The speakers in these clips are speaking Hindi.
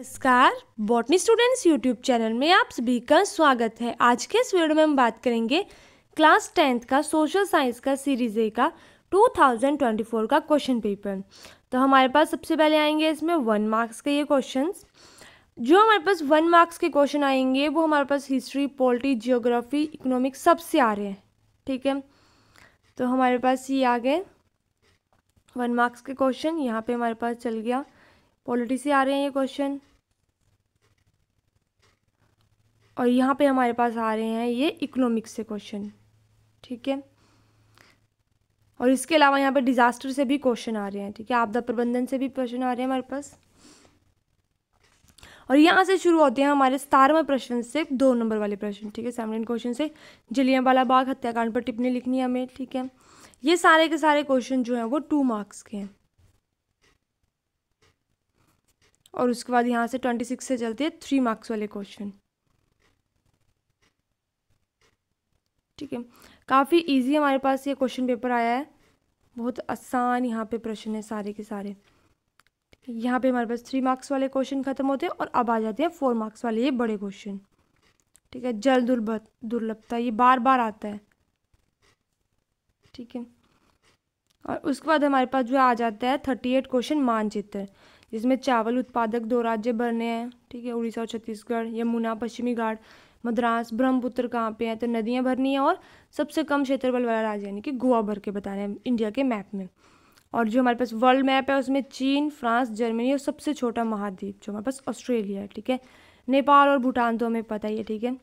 नमस्कार बॉटनी स्टूडेंट्स यूट्यूब चैनल में आप सभी का स्वागत है आज के इस वीडियो में हम बात करेंगे क्लास टेंथ का सोशल साइंस का सीरीज ए का 2024 का क्वेश्चन पेपर तो हमारे पास सबसे पहले आएंगे इसमें वन मार्क्स के ये क्वेश्चंस जो हमारे पास वन मार्क्स के क्वेश्चन आएंगे वो हमारे पास हिस्ट्री पॉलिटी जियोग्राफी इकोनॉमिक्स सबसे आ रहे हैं ठीक है तो हमारे पास ये आ गए वन मार्क्स के क्वेश्चन यहाँ पे हमारे पास चल गया पॉलिटी से आ रहे हैं ये क्वेश्चन और यहाँ पे हमारे पास आ रहे हैं ये इकोनॉमिक्स से क्वेश्चन ठीक है और इसके अलावा यहाँ पे डिज़ास्टर से भी क्वेश्चन आ रहे हैं ठीक है आपदा प्रबंधन से भी क्वेश्चन आ रहे हैं हमारे पास और यहाँ से शुरू होते हैं हमारे सतारवा प्रश्न से दो नंबर वाले प्रश्न ठीक है सेवनटीन क्वेश्चन से जलियांवाला बाग हत्याकांड पर टिप्पणी लिखनी है हमें ठीक है ये सारे के सारे क्वेश्चन जो हैं वो टू मार्क्स के हैं और उसके बाद यहाँ से ट्वेंटी सिक्स से चलते हैं थ्री मार्क्स वाले क्वेश्चन ठीक है काफ़ी इजी हमारे पास ये क्वेश्चन पेपर आया है बहुत आसान यहाँ पे प्रश्न है सारे के सारे यहाँ पे हमारे पास थ्री मार्क्स वाले क्वेश्चन खत्म होते हैं और अब आ जाते हैं फोर मार्क्स वाले ये बड़े क्वेश्चन ठीक है जल दुर्भ दुर्लभता ये बार बार आता है ठीक है और उसके बाद हमारे पास जो आ जाता है थर्टी एट क्वेश्चन मानचित्र जिसमें चावल उत्पादक दो राज्य बने हैं ठीक है उड़ीसा और छत्तीसगढ़ यमुना पश्चिमी घाट मद्रास ब्रह्मपुत्र कहाँ पे है तो नदियाँ भरनी है और सबसे कम क्षेत्रफल वाला राज्य यानी कि गोवा भर के बता रहे हैं इंडिया के मैप में और जो हमारे पास वर्ल्ड मैप है उसमें चीन फ्रांस जर्मनी और सबसे छोटा महाद्वीप जो हमारे पास ऑस्ट्रेलिया है ठीक है नेपाल और भूटान तो हमें पता ही है ठीक है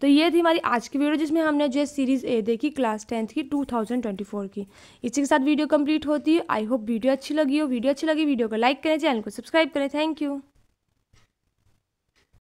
तो ये थी हमारी आज की वीडियो जिसमें हमने जो सीरीज़ ए देखी क्लास टेंथ की 2024 की इसी के साथ वीडियो कंप्लीट होती है आई होप वीडियो अच्छी लगी हो वीडियो अच्छी लगी वीडियो को लाइक करें चैनल को सब्सक्राइब करें थैंक यू